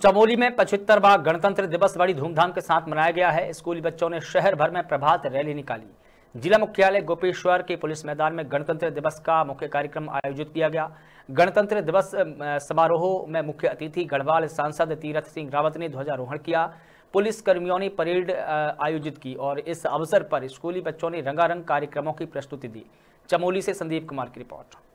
चमोली में पचहत्तरवा गणतंत्र दिवस बड़ी धूमधाम के साथ मनाया गया है स्कूली बच्चों ने शहर भर में प्रभात रैली निकाली जिला मुख्यालय गोपेश्वर के पुलिस मैदान में गणतंत्र दिवस का मुख्य कार्यक्रम आयोजित किया गया गणतंत्र दिवस समारोह में मुख्य अतिथि गढ़वाल सांसद तीरथ सिंह रावत ने ध्वजारोहण किया पुलिस कर्मियों ने परेड आयोजित की और इस अवसर पर स्कूली बच्चों ने रंगारंग कार्यक्रमों की प्रस्तुति दी चमोली से संदीप कुमार की रिपोर्ट